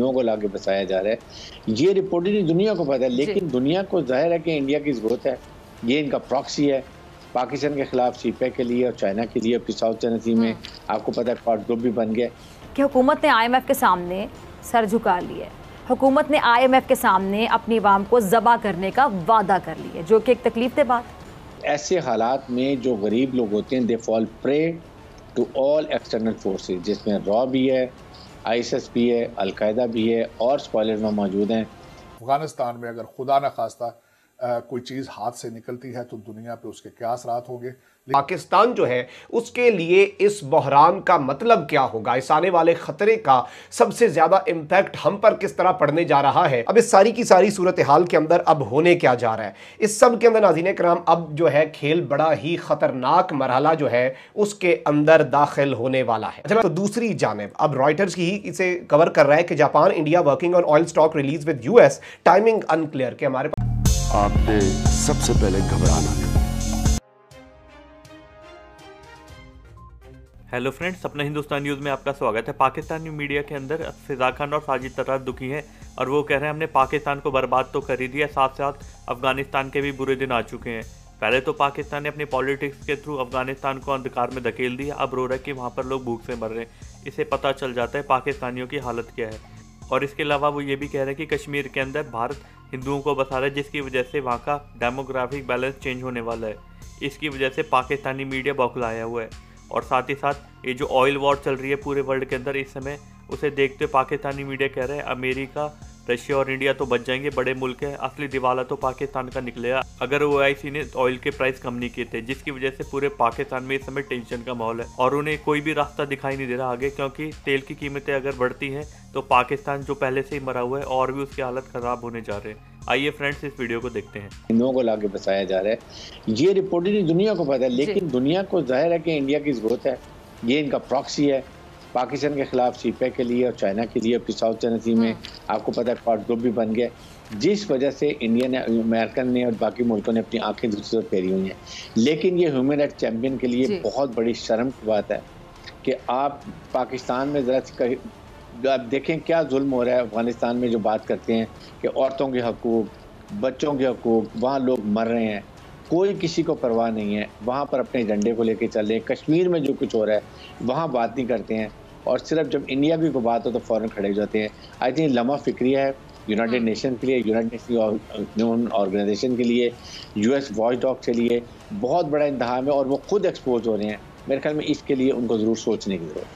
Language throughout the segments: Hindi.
नौ को लाके बसाया जा रहा है ये रिपोर्टेडली दुनिया को पता है लेकिन दुनिया को जाहिर है कि इंडिया की जरूरत है ये इनका प्रॉक्सी है पाकिस्तान के खिलाफ सीपे e के लिए और चाइना के लिए फिर साउथ चाइना सी में हाँ। आपको पता है पार्ट ग्रुप भी बन गया कि हुकूमत ने आईएमएफ के सामने सर झुका लिया है हुकूमत ने आईएमएफ के सामने अपनी आवाम को जबा करने का वादा कर लिया जो कि एक तकलीफ थे बात ऐसे हालात में जो गरीब लोग होते हैं they fall prey to all external forces जिसमें रॉ भी है आईएसएस भी है अलकायदा भी है और स्पॉयलर में मौजूद हैं अफगानिस्तान में अगर खुदा न खास्ता कोई चीज़ हाथ से निकलती है तो दुनिया पे उसके क्या असरात होंगे पाकिस्तान जो है उसके लिए इस बहरान का मतलब क्या होगा इस आने वाले खतरे का सबसे ज़्यादा इंपैक्ट हम पर किस तरह पड़ने जा रहा है अब इस सारी की सारी सूरत हाल के अंदर अब होने क्या जा रहा है इस सब के अंदर नाजीन कराम अब जो है खेल बड़ा ही ख़तरनाक मरहला जो है उसके अंदर दाखिल होने वाला है अच्छा तो दूसरी जानब अब रॉयटर्स की ही इसे कवर कर रहा है कि Japan India working on oil stock release with US timing unclear के हमारे पास आपने सबसे पहले घबराना नहीं हेलो फ्रेंड्स अपना हिंदुस्तान न्यूज़ में आपका स्वागत है पाकिस्तानी मीडिया के अंदर फिजा खान और साजिद तरार दुखी हैं और वो कह रहे हैं हमने पाकिस्तान को बर्बाद तो कर ही दिया साथ साथ अफगानिस्तान के भी बुरे दिन आ चुके हैं पहले तो पाकिस्तान ने अपनी पॉलिटिक्स के थ्रू अफगानिस्तान को अंधकार में धकेल दिया अब रो रहा है कि वहाँ पर लोग भूख से मर रहे हैं इसे पता चल जाता है पाकिस्तानियों की हालत क्या है और इसके अलावा वो ये भी कह रहे हैं कि कश्मीर के अंदर भारत हिंदुओं को बसा रहा है जिसकी वजह से वहाँ का डेमोग्राफिक बैलेंस चेंज होने वाला है इसकी वजह से पाकिस्तानी मीडिया बौखलाया हुआ है और साथ ही साथ ये जो ऑयल वॉर चल रही है पूरे वर्ल्ड के अंदर इस समय उसे देखते हुए पाकिस्तानी मीडिया कह रहे हैं अमेरिका रशिया और इंडिया तो बच जाएंगे बड़े मुल्क है असली दिवाला तो पाकिस्तान का निकलेगा अगर ओ ने ऑयल के प्राइस कम नहीं किए थे जिसकी वजह से पूरे पाकिस्तान में इस समय टेंशन का माहौल है और उन्हें कोई भी रास्ता दिखाई नहीं दे रहा आगे क्योंकि तेल की कीमतें अगर बढ़ती हैं तो पाकिस्तान जो पहले से ही मरा हुआ है और भी उसकी हालत खराब होने जा रहे हैं आइए फ्रेंड्स इस वीडियो को देखते हैं हिंदुओं को लाके बसाया जा रहा है ये रिपोर्टिंग दुनिया को पता है लेकिन दुनिया को जाहिर है कि इंडिया की ग्रोथ है ये इनका प्रॉक्सी है पाकिस्तान के खिलाफ सी के लिए और चाइना के लिए फिर साउथ चाइना सी में हाँ। आपको पता है कॉट ग्रुप भी बन गया जिस वजह से इंडिया ने अमेरिकन ने और बाकी मुल्कों ने अपनी आंखें दूसरी तरफ फेरी हुई हैं लेकिन ये ह्यूमन राइट चैम्पियन के लिए बहुत बड़ी शर्म की बात है कि आप पाकिस्तान में ज़रा आप देखें क्या जुल्म हो रहा है अफगानिस्तान में जो बात करते हैं कि औरतों के हकूक बच्चों के हकूक वहाँ लोग मर रहे हैं कोई किसी को परवाह नहीं है वहाँ पर अपने झंडे को लेकर चल रहे हैं कश्मीर में जो कुछ हो रहा है वहाँ बात नहीं करते हैं और सिर्फ जब इंडिया भी कोई बात हो तो फ़ौरन खड़े हो जाते हैं आई थिंक लम्हा फिक्रिया है यूनाइटेड हाँ। नेशन के लिए यूनाइटेड नेशन ऑर्गेनाइजेशन के लिए यूएस वॉच डॉग के लिए बहुत बड़ा इंतहाम है और वो खुद एक्सपोज हो रहे हैं मेरे ख्याल में इसके लिए उनको ज़रूर सोचने की ज़रूरत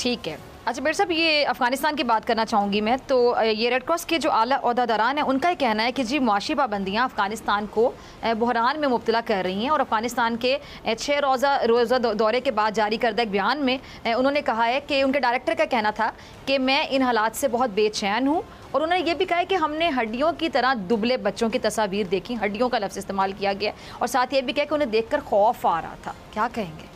ठीक है अच्छा बेटा साहब ये अफगानिस्तान की बात करना चाहूँगी मैं तो ये रेड क्रॉस के जो आला अहदादारान हैं उनका ये कहना है कि जी मुआशी पाबंदियाँ अफगानिस्तान को बहरान में मुबतला कर रही हैं और अफगानिस्तान के छः रोज़ा रोज़ा दौरे के बाद जारी करदा एक बयान में उन्होंने कहा है कि उनके डायरेक्टर का कहना था कि मैं इन हालात से बहुत बेचैन हूँ और उन्होंने ये भी कहा है कि हमने हड्डियों की तरह दुबले बच्चों की तस्वीर देखी हड्डियों का लफ्ज़ इस्तेमाल किया गया और साथ ये भी कहा कि उन्हें देख खौफ आ रहा था क्या कहेंगे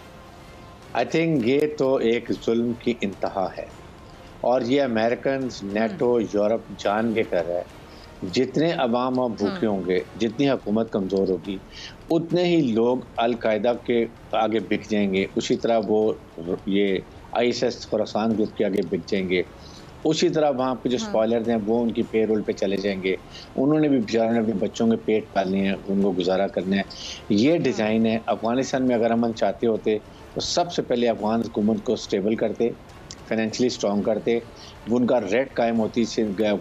आई थिंक ये तो एक जुल्म की इंतहा है और ये अमेरिकन हम्म। नेटो यूरोप जान के कर रहे हैं जितने अवाम और भूखे हम्म। होंगे जितनी हुकूमत कमज़ोर होगी उतने ही लोग अलकायदा के आगे बिक जाएंगे उसी तरह वो ये I S S Khorasan group के आगे बिक जाएंगे उसी तरह वहाँ पे जो स्पॉयलर हाँ। हैं वो उनकी पे रोल पर चले जाएंगे उन्होंने भी बेचारों ने अपने बच्चों के पेट पालने हैं उनको गुजारा करना है ये डिज़ाइन हाँ। है अफगानिस्तान में अगर अमन चाहते होते तो सबसे पहले अफगान हुकूमत को स्टेबल करते फाइनेंशली स्ट्रॉन्ग करते उनका रेट कायम होती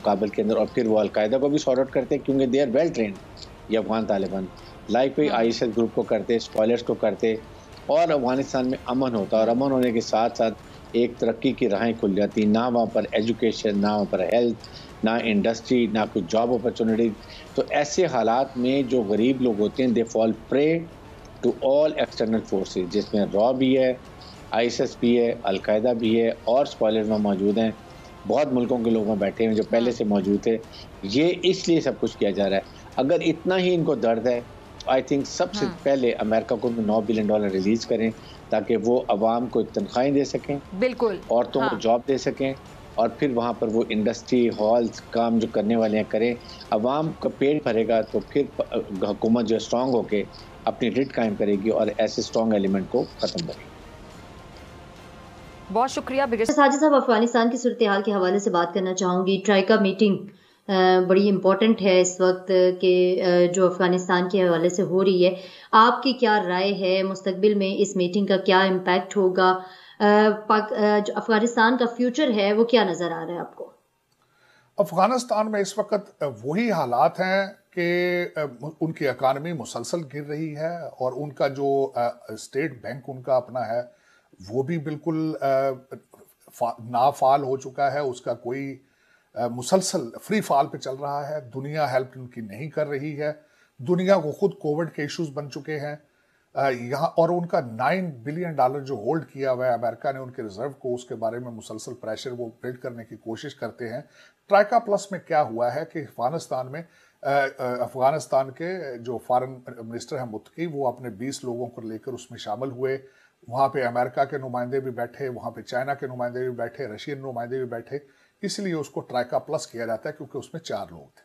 काबुल के अंदर और फिर वो अलकायदा को भी सॉर्ट आउट करते क्योंकि दे आर वेल ट्रेन ये अफगान तालिबान लाइक कोई आई हाँ। ग्रुप को करते स्पॉयलर्स को करते और अफगानिस्तान में अमन होता और अमन होने के साथ साथ एक तरक्की की राहें खुल जाती ना वहाँ पर एजुकेशन ना वहाँ पर हेल्थ ना इंडस्ट्री ना कोई जॉब अपॉर्चुनिटी तो ऐसे हालात में जो गरीब लोग होते हैं they fall prey to all external forces जिसमें रॉ भी है आईएसएस भी है अलकायदा भी है और स्कॉलर वहाँ मौजूद हैं बहुत मुल्कों के लोग वहाँ बैठे हैं जो पहले हाँ। से मौजूद थे ये इसलिए सब कुछ किया जा रहा है अगर इतना ही इनको दर्द है आई थिंक सबसे हाँ। पहले अमेरिका को नौ बिलियन डॉलर रिलीज करें ताकि वो आवाम को तनख्वाहें दे सकें बिल्कुल औरतों हाँ। को जॉब दे सकें और फिर वहाँ पर वो इंडस्ट्री हॉल्स काम जो करने वाले हैं करें आवाम का पेट भरेगा तो फिर हुकूमत जो स्ट्रांग होके अपनी रिट कायम करेगी और ऐसे स्ट्रांग एलिमेंट को ख़त्म करेगी बहुत शुक्रिया साजिद साहब अफगानिस्तान की सूरत हाल के हवाले से बात करना चाहूंगी ट्राइका मीटिंग बड़ी इम्पोर्टेंट है इस वक्त के जो अफ़गानिस्तान के हवाले से हो रही है आपकी क्या राय है मुस्तबिल में इस मीटिंग का क्या इम्पैक्ट होगा जो अफ़गानिस्तान का फ्यूचर है वो क्या नज़र आ रहा है आपको अफ़गानिस्तान में इस वक्त वही हालात हैं कि उनकी अकानमी मुसलसल गिर रही है और उनका जो स्टेट बैंक उनका अपना है वो भी बिल्कुल नाफाल हो चुका है उसका कोई मुसलसल फ्री फॉल पे चल रहा है दुनिया हेल्प उनकी नहीं कर रही है दुनिया को खुद कोविड के इश्यूज बन चुके हैं यहाँ और उनका नाइन बिलियन डॉलर जो होल्ड किया हुआ है अमेरिका ने उनके रिजर्व को उसके बारे में मुसलसल प्रेशर वो बिल्ड करने की कोशिश करते हैं ट्राइका प्लस में क्या हुआ है कि अफगानिस्तान में अफगानिस्तान के जो फॉरेन मिनिस्टर हैं मुतकी वो अपने 20 लोगों को लेकर उसमें शामिल हुए वहाँ पे अमेरिका के नुमाइंदे भी बैठे वहाँ पे चाइना के नुमाइंदे भी बैठे रशियन नुमाइंदे भी बैठे इसलिए उसको ट्राइका प्लस किया जाता है क्योंकि उसमें चार लोग थे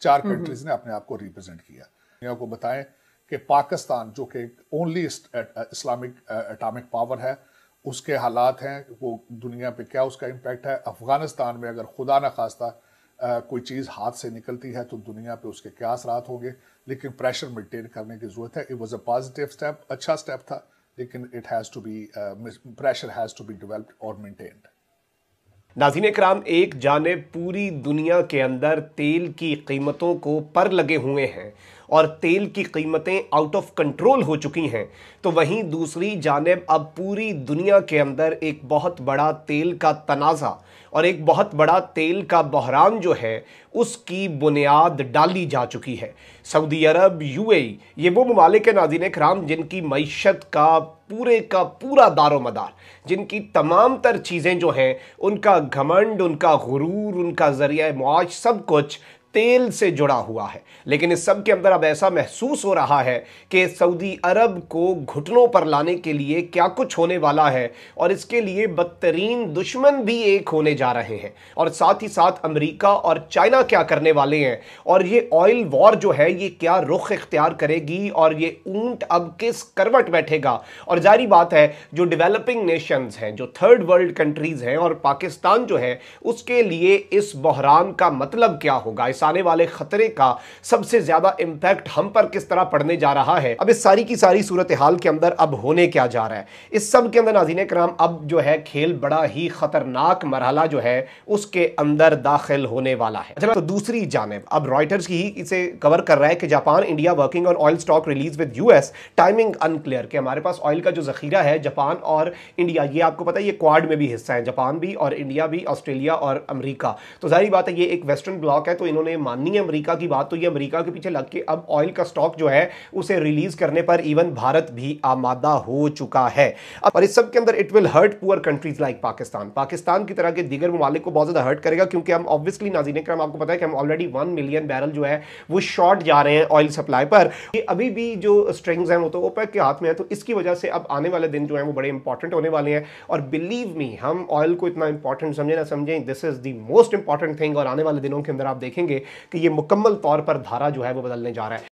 चार कंट्रीज हम्म, हम्म। ने अपने आप को रिप्रेजेंट किया दुनिया को बताएं कि पाकिस्तान जो कि ओनली इस्लामिक एटॉमिक पावर है उसके हालात हैं वो दुनिया पे क्या उसका इम्पैक्ट है अफ़गानिस्तान में अगर खुदा न खास्ता कोई चीज़ हाथ से निकलती है तो दुनिया पे उसके क्या असरात होंगे लेकिन प्रेशर मेंटेन करने की ज़रूरत है it was a positive step अच्छा स्टेप था लेकिन it has to be pressure has to be develop और मेनटेन्ड नाजीन कराम एक जानब पूरी दुनिया के अंदर तेल की कीमतों को पर लगे हुए हैं और तेल की कीमतें आउट ऑफ कंट्रोल हो चुकी हैं तो वहीं दूसरी जानब अब पूरी दुनिया के अंदर एक बहुत बड़ा तेल का तनाज़ा और एक बहुत बड़ा तेल का बहरान जो है उसकी बुनियाद डाली जा चुकी है सऊदी अरब यूएई e, ये वो ममालिक नाजीन कराम जिनकी मीशत का पूरे का पूरा दारो मदार जिनकी तमाम तर चीज़ें जो हैं उनका घमंड उनका गुरूर उनका ज़रिया मुआज सब कुछ तेल से जुड़ा हुआ है लेकिन इस सब के अंदर अब ऐसा महसूस हो रहा है कि सऊदी अरब को घुटनों पर लाने के लिए क्या कुछ होने वाला है और इसके लिए बदतरीन दुश्मन भी एक होने जा रहे हैं और साथ ही साथ अमेरिका और चाइना क्या करने वाले हैं और ये ऑयल वॉर जो है ये क्या रुख इख्तियार करेगी और ये ऊंट अब किस करवट बैठेगा और जारी बात है जो डेवलपिंग नेशंस हैं जो थर्ड वर्ल्ड कंट्रीज़ हैं और पाकिस्तान जो है उसके लिए इस बहरान का मतलब क्या होगा इस वापस वाले खतरे का सबसे ज्यादा इंपैक्ट हम पर किस तरह पड़ने जा रहा है अब इस सारी की सारी सूरत हाल के अंदर अब होने क्या जा रहा है इस सब के अंदर नाजीन कराम अब जो है खेल बड़ा ही खतरनाक मरहला जो है उसके अंदर दाखिल होने वाला है अच्छा तो दूसरी जानब अब रॉयटर्स की ही इसे कवर कर रहा है कि Japan India working on oil stock release with US timing unclear कि हमारे पास ऑयल का जो जखीरा है जापान और इंडिया ये आपको पता है ये क्वाड में भी हिस्सा है जापान भी और इंडिया भी ऑस्ट्रेलिया और अमरीका तो जाहिर बात है ये एक वेस्टर्न ब्लॉक है तो इन्होंने आपने माननी है अमेरिका की बात तो ये अमरीका के पीछे लग के अब ऑयल का स्टॉक जो है उसे रिलीज करने पर इवन भारत भी आमादा हो चुका है और इस सब के अंदर it will hurt poor countries like Pakistan Pakistan की तरह के दिगर ममालिक को बहुत ज़्यादा हर्ट करेगा क्योंकि हम ऑब्वियसली नाजीन कर आपको पता है कि हम ऑलरेडी वन मिलियन बैरल जो है वो शॉर्ट जा रहे हैं ऑयल सप्लाई पर ये अभी भी जो स्ट्रिंग्स हैं वो तो ओपेक के हाथ में है तो इसकी वजह से अब आने वाले दिन जो है वो बड़े इंपॉर्टेंट होने वाले हैं और बिलीव मी हम ऑयल को इतना इंपॉर्टेंट समझे ना समझें this is the most important thing और आने वाले दिनों के अंदर आप देखेंगे कि ये मुकम्मल तौर पर धारा जो है वो बदलने जा रहा है